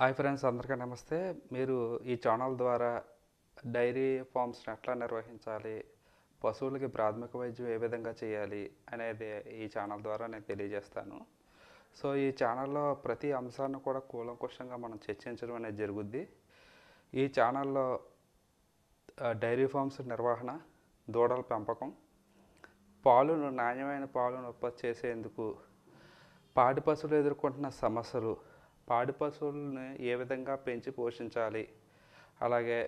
hi friends అందరికీ నమస్తే మీరు ఈ ఛానల్ ద్వారా డైరీ ఫార్మ్స్ని ఎట్లా నిర్వహించాలి పశువులకి ప్రాథమిక వైద్యం ఏ విధంగా చేయాలి అనేది ఈ ఛానల్ ద్వారా నేను తెలియజేస్తాను సో ఈ ఛానల్లో ప్రతి అంశాన్ని కూడా కూలంకుషంగా మనం చర్చించడం అనేది జరుగుద్ది ఈ ఛానల్లో డైరీ ఫార్మ్స్ నిర్వహణ దూడల పెంపకం పాలును నాణ్యమైన పాలును ఉత్పత్తి చేసేందుకు పాడి పశువులు ఎదుర్కొంటున్న సమస్యలు పాడి పశువులను ఏ విధంగా పెంచి పోషించాలి అలాగే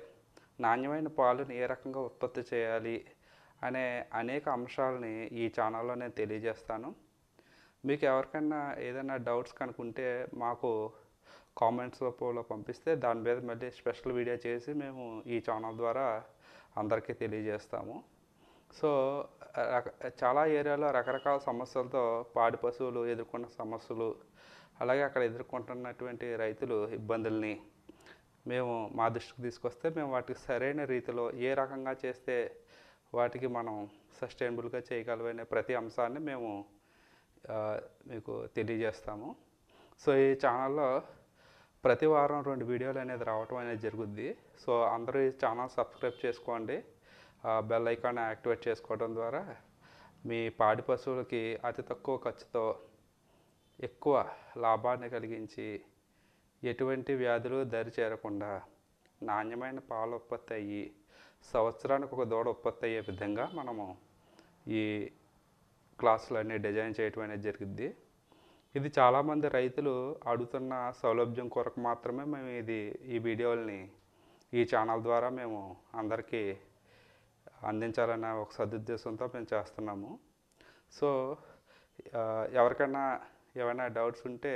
నాణ్యమైన పాలను ఏ రకంగా ఉత్పత్తి చేయాలి అనే అనేక అంశాలని ఈ ఛానల్లో నేను తెలియజేస్తాను మీకు ఎవరికైనా ఏదైనా డౌట్స్ కనుకుంటే మాకు కామెంట్స్ రూపంలో పంపిస్తే దాని మీద మళ్ళీ స్పెషల్ వీడియో చేసి మేము ఈ ఛానల్ ద్వారా అందరికీ తెలియజేస్తాము సో చాలా ఏరియాలో రకరకాల సమస్యలతో పాడి పశువులు ఎదుర్కొన్న సమస్యలు అలాగే అక్కడ ఎదుర్కొంటున్నటువంటి రైతులు ఇబ్బందుల్ని మేము మా దృష్టికి తీసుకొస్తే మేము వాటికి సరైన రీతిలో ఏ రకంగా చేస్తే వాటికి మనం సస్టైనబుల్గా చేయగలమనే ప్రతి అంశాన్ని మేము మీకు తెలియజేస్తాము సో ఈ ఛానల్లో ప్రతి వారం రెండు వీడియోలు అనేది రావటం అనేది జరుగుద్ది సో అందరూ ఈ ఛానల్ సబ్స్క్రైబ్ చేసుకోండి బెల్ ఐకాన్ యాక్టివేట్ చేసుకోవడం ద్వారా మీ పాడి పశువులకి అతి తక్కువ ఖర్చుతో ఎక్కువ లాభాన్ని కలిగించి ఎటువంటి వ్యాధులు దరి చేరకుండా నాణ్యమైన పాలు ఉత్పత్తి అయ్యి సంవత్సరానికి ఒక దూడ ఉత్పత్తి అయ్యే విధంగా మనము ఈ క్లాసులన్నీ డిజైన్ చేయటం అనేది జరిగింది ఇది చాలామంది రైతులు అడుగుతున్న సౌలభ్యం కొరకు మాత్రమే మేము ఇది ఈ వీడియోల్ని ఈ ఛానల్ ద్వారా మేము అందరికీ అందించాలన్న ఒక సదుద్దేశంతో మేము చేస్తున్నాము సో ఎవరికైనా ఏమైనా డౌట్స్ ఉంటే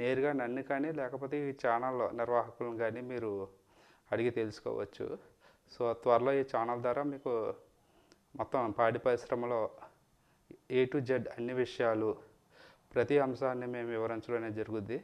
నేరుగా నన్ను కానీ లేకపోతే ఈ ఛానల్ నిర్వాహకులను కానీ మీరు అడిగి తెలుసుకోవచ్చు సో త్వరలో ఈ ఛానల్ ద్వారా మీకు మొత్తం పాడి పరిశ్రమలో ఏ టు జెడ్ అన్ని విషయాలు ప్రతి అంశాన్ని మేము వివరించడం అనేది జరుగుద్ది